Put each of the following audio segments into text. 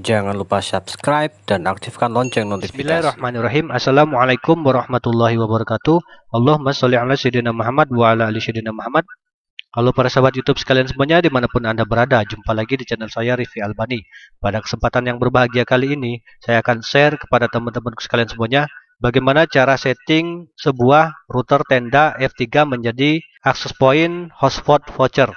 Jangan lupa subscribe dan aktifkan lonceng notifikasi. Bismillahirrahmanirrahim. Assalamualaikum warahmatullahi wabarakatuh. Allahumma sholli ala sayyidina Muhammad wa ala ali sayyidina Muhammad. Halo para sahabat YouTube sekalian semuanya dimanapun Anda berada, jumpa lagi di channel saya Rifi Albani. Pada kesempatan yang berbahagia kali ini, saya akan share kepada teman-teman sekalian semuanya bagaimana cara setting sebuah router tenda F3 menjadi access point hotspot voucher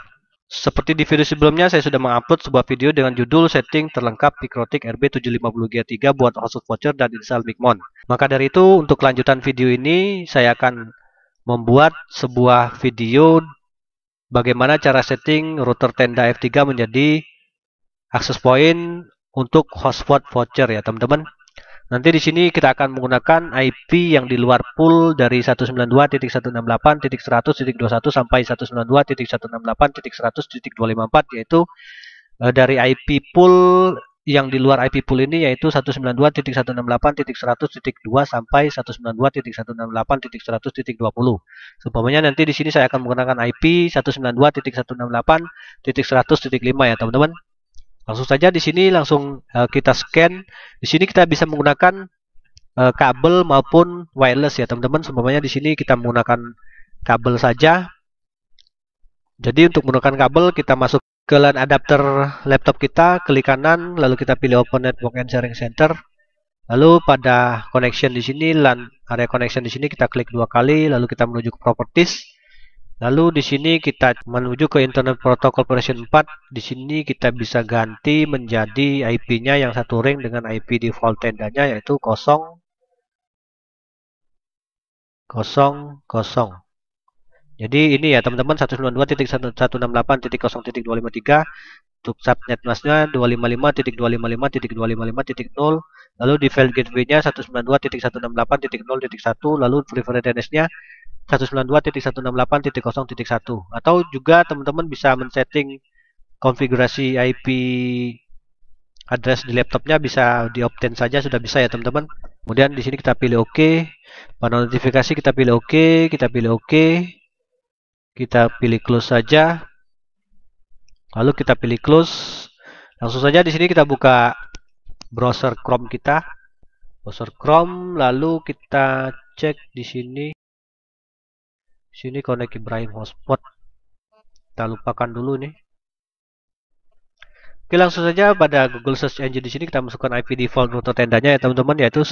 seperti di video sebelumnya, saya sudah mengupload sebuah video dengan judul setting terlengkap Mikrotik RB750G3 buat Rosus Voucher dan install Bigmon. Maka dari itu, untuk kelanjutan video ini, saya akan membuat sebuah video bagaimana cara setting router tenda F3 menjadi access point untuk hotspot voucher ya teman-teman. Nanti di sini kita akan menggunakan IP yang di luar pool dari 192.168.100.21 sampai 192.168.100.254 yaitu eh, dari IP pool yang di luar IP pool ini yaitu 192.168.100.2 sampai 192.168.100.20. Seumpamanya nanti di sini saya akan menggunakan IP 192.168.100.5 ya teman-teman. Langsung saja di sini langsung uh, kita scan. Di sini kita bisa menggunakan uh, kabel maupun wireless ya teman-teman. Semuanya di sini kita menggunakan kabel saja. Jadi untuk menggunakan kabel kita masuk ke LAN adapter laptop kita, klik kanan, lalu kita pilih Open Network and Sharing Center. Lalu pada connection di sini, LAN area connection di sini kita klik dua kali, lalu kita menuju ke Properties. Lalu di sini kita menuju ke Internet Protocol version 4. Di sini kita bisa ganti menjadi IP-nya yang satu ring dengan IP default tendanya yaitu 0 0 0. Jadi ini ya teman-teman 192.168.0.253 untuk subnet masnya 255.255.255.0 lalu di file gateway-nya 192.168.0.1 lalu preferred DNS-nya 192.168.0.1 atau juga teman-teman bisa men-setting konfigurasi IP address di laptopnya bisa di obtain saja sudah bisa ya teman-teman kemudian di sini kita pilih OK pada notifikasi kita pilih OK kita pilih OK kita pilih close saja lalu kita pilih close langsung saja di sini kita buka browser Chrome kita browser Chrome lalu kita cek di sini Sini connect Ibrahim hotspot. Kita lupakan dulu nih. Oke langsung saja pada Google Search Engine di sini kita masukkan IP default router tendanya ya teman-teman yaitu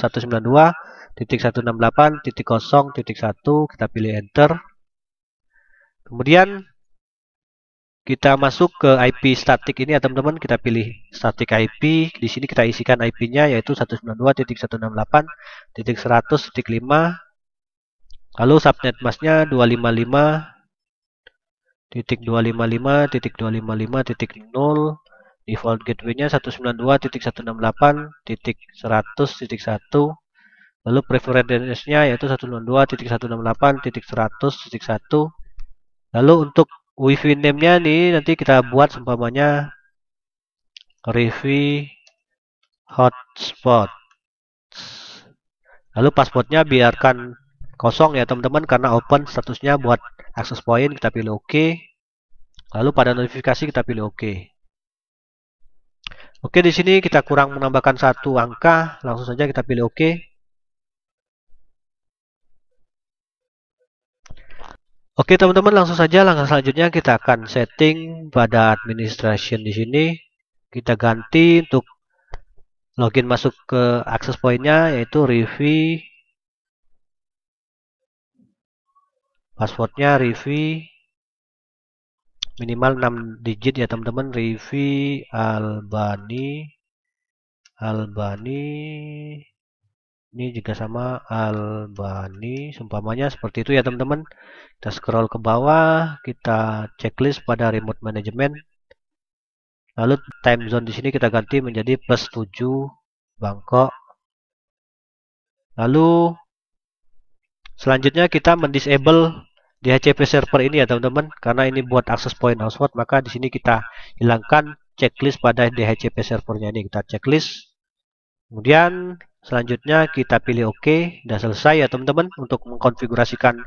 192.168.0.1 kita pilih enter. Kemudian kita masuk ke IP static ini ya teman-teman kita pilih static IP di sini kita isikan IP-nya yaitu 192.168.100.5 Lalu subnet masknya 255.255.255.0 default gateway-nya 192.168.100.1 lalu preferred DNS-nya yaitu 192.168.100.1 lalu untuk wifi name-nya nih nanti kita buat seumpamanya Rivi hotspot lalu passwordnya biarkan kosong ya teman-teman karena open statusnya buat access point kita pilih OK lalu pada notifikasi kita pilih OK Oke di sini kita kurang menambahkan satu angka langsung saja kita pilih OK Oke teman-teman langsung saja langkah selanjutnya kita akan setting pada administration di sini kita ganti untuk login masuk ke access pointnya yaitu review passwordnya Rivi minimal 6 digit ya teman-teman Rivi Albani Albani ini juga sama Albani seumpamanya seperti itu ya teman-teman kita scroll ke bawah kita checklist pada remote management lalu time zone di sini kita ganti menjadi plus 7 Bangkok lalu selanjutnya kita mendisable DHCP server ini ya teman-teman karena ini buat Access point hotspot maka di sini kita hilangkan checklist pada DHCP servernya ini kita checklist kemudian selanjutnya kita pilih OK dan selesai ya teman-teman untuk mengkonfigurasikan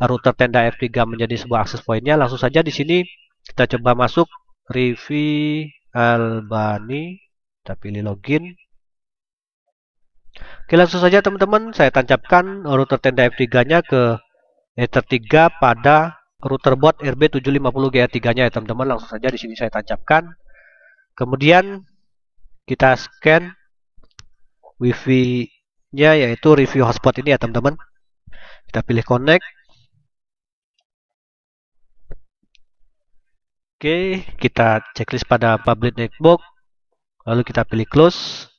router tenda F3 menjadi sebuah Access pointnya langsung saja di sini kita coba masuk Rivi Albani kita pilih login Oke langsung saja teman-teman saya tancapkan router tenda F3 nya ke ether 3 pada router bot RB750GR3 nya ya teman-teman langsung saja di sini saya tancapkan kemudian kita scan wifi nya yaitu review hotspot ini ya teman-teman kita pilih connect oke kita checklist pada public network lalu kita pilih close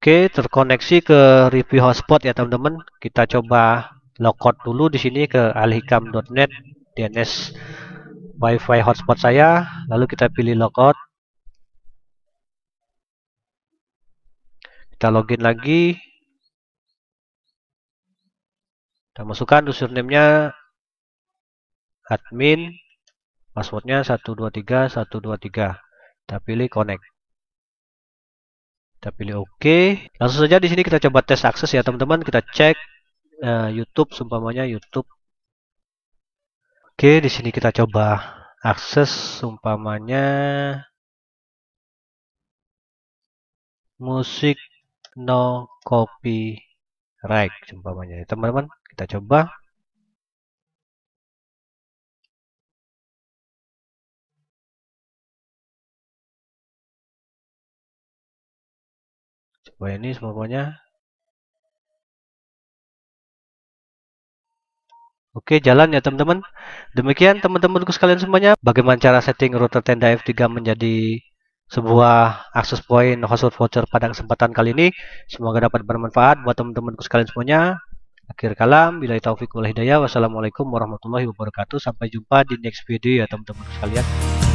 Oke, terkoneksi ke review hotspot ya teman-teman. Kita coba logout dulu di sini ke alhikam.net DNS WiFi hotspot saya, lalu kita pilih logout. Kita login lagi. Kita masukkan username-nya admin, passwordnya 123123. Kita pilih connect. Kita pilih Oke, Langsung saja di sini kita coba tes akses ya teman-teman. Kita cek uh, YouTube, sumpamanya YouTube. Oke, di sini kita coba akses, sumpamanya musik no copyright, sumpamanya Teman-teman, kita coba. Wah ini semuanya. Oke jalan ya teman-teman. Demikian teman-temanku sekalian semuanya. Bagaimana cara setting router tenda F3 menjadi sebuah akses point hotspot voucher pada kesempatan kali ini. Semoga dapat bermanfaat buat teman-temanku sekalian semuanya. Akhir kalam, bila taufik wal hidayah. Wassalamualaikum warahmatullahi wabarakatuh. Sampai jumpa di next video ya teman-teman sekalian.